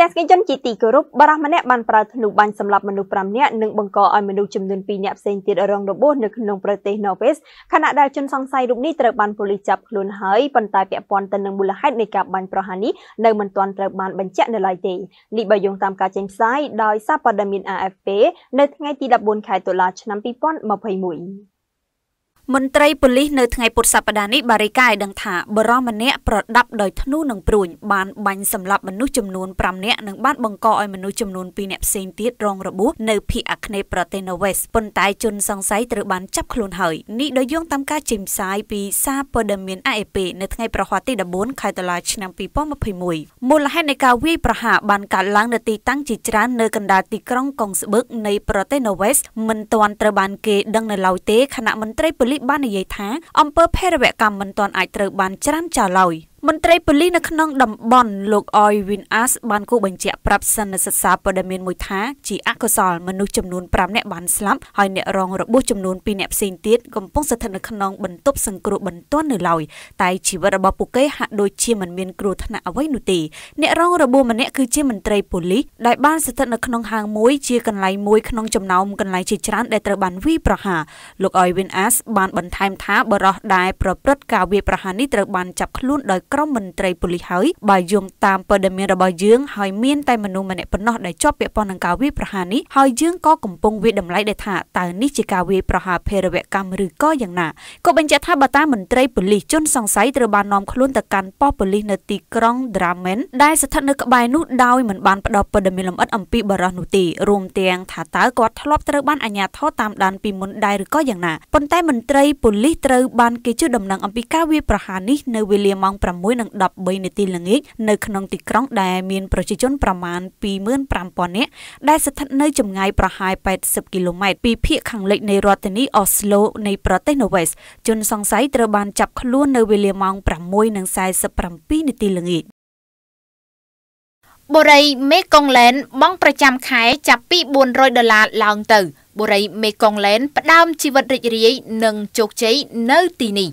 ទស្សនិកជនជាទីគោរពបារះម្នាក់បានប្រើធ្នូបាញ់សម្លាប់មនុស្ស5នាក់និងបង្កឲ្យមនុស្សចំនួន2នាក់ផ្សេងទៀតរងរបួសនៅក្នុងប្រទេសណ័រវេសខណៈដែលជនសង្ស័យរូបនេះត្រូវបានប៉ូលីសចាប់ខ្លួនហើយប៉ុន្តែពាក់ព័ន្ធទៅនឹងមូលហេតុនៃការបាញ់ប្រហារនេះនៅមិនទាន់ត្រូវបានបញ្ជាក់នៅឡើយទេនេះបើយោងតាមការចេញផ្សាយដោយសារព័ត៌មាន AFP នៅថ្ងៃទី14ខែតុលាឆ្នាំ2021មន្ត្រីប៉ូលីសនៅថ្ងៃពុធសប្តាហ៍នេះបារីកាឲ្យដឹងថាបរិមម្នាក់ប្រដាប់ដោយធ្នូនិងព្រួញបានបាញ់សម្លាប់មនុស្សចំនួន5នាក់និងបានបង្កឲ្យមនុស្សចំនួន2នាក់ផ្សេងទៀតរងរបួសនៅភូមិអាគ្នេយ៍ប្រទេសណូវេសប៉ុន្តែជនសង្ស័យត្រូវបានចាប់ខ្លួនហើយនេះដោយយោងតាមការចេញផ្សាយពីសារព័ត៌មាន AFP នៅថ្ងៃប្រហ័សទី14ខែតុលាឆ្នាំ2021មូលហេតុនៃការវាយប្រហារបានកើតឡើងនៅទីតាំងជាច្រើននៅកណ្ដាលទីក្រុងកុងស្បឹកនៃប្រទេសណូវេសមិនទាន់ត្រូវបានគេដឹងនៅឡើយទេគណៈមន្ត្រីប៉ូលីសលីសបាននិយាយថាអង្គើភេរវកម្មមិនទាន់អាចត្រូវបានច្រានចោលឡើយ។មន្ត្រីប៉ូលីសនៅក្នុងតំបន់លោកអយវិនអាសបានគូបញ្ជាក់ប្រាប់សន្និសិទសាព័ត៌មានមួយថាជាអកុសលមនុស្សចំនួន5នាក់បានស្លាប់ហើយអ្នករងរបួសចំនួន2នាក់ផ្សេងទៀតកំពុងស្ថិតនៅក្នុងបន្ទប់សង្គ្រោះបន្ទាន់នៅឡើយតែជីវិតរបស់ពួកគេហាក់ដូចជាមិនមាន គ្រោះថ្នាក់អ្វីនោះទេអ្នករងរបួសម្នាក់គឺជាមន្ត្រីប៉ូលីសដែលបានស្ថិតនៅក្នុងហាងមួយជាកន្លែងមួយក្នុងចំណោមកន្លែងជាច្រើន ដែលត្រូវបានវាយប្រហារលោកអយវិនអាសបានបន្ថែមថាបរិះដែលប្រព្រឹត្តការវាយប្រហារនេះត្រូវបានចាប់ខ្លួនដោយក្រុមមន្ត្រីប៉ូលីសហើយបើយោងតាមព័ត៌មានរបស់យើងហើយមានតែមនុស្សម្នាក់ប៉ុណ្ណោះដែលជាប់ពាក់ព័ន្ធនឹងការវាយប្រហារនេះហើយយើងក៏កំពុងវាយតម្លៃដែរថាតើនេះជាការវាយប្រហារភេរវកម្មឬក៏យ៉ាងណាក៏បញ្ជាក់ថាបើតាមមន្ត្រីប៉ូលីសជនសង្ស័យត្រូវបាននាំខ្លួនទៅកាន់ប៉ុស្តិ៍ប៉ូលីសនៅទីក្រុង Drammen ដែលស្ថិតនៅក្បែរនោះដោយមិនបានផ្ដល់ព័ត៌មានលម្អិតអំពីបរិះនោះទេរួមទាំងថាតើគាត់ធ្លាប់ត្រូវបានអាជ្ញាធរតាមដានពីមុនដែរឬក៏យ៉ាងណាប៉ុន្តែមន្ត្រីប៉ូលីសត្រូវបានគេជឿដំណឹងអំពីការវាយប្រហារនេះ នៅវេលាម៉ោង6 6:13នាទីល្ងាចនៅក្នុងទីក្រុងដែលមានប្រជាជនប្រមាណ25,000នាក់ដែលស្ថិតនៅចម្ងាយប្រហែល80គីឡូម៉ែត្រពីភូមិខាងលិចនៃរដ្ឋធានីអូស្លូនៃប្រទេសណូវេសជនសង្ស័យត្រូវបានចាប់ខ្លួននៅវេលាម៉ោង6:47នាទីល្ងាចបុរីមេកុងឡែន បង់ប្រចាំខែចាប់ពី400ដុល្លារឡើងទៅបុរី មេកុងឡែនផ្ដើមជីវិតរីករាយនិងជោគជ័យនៅទីនេះ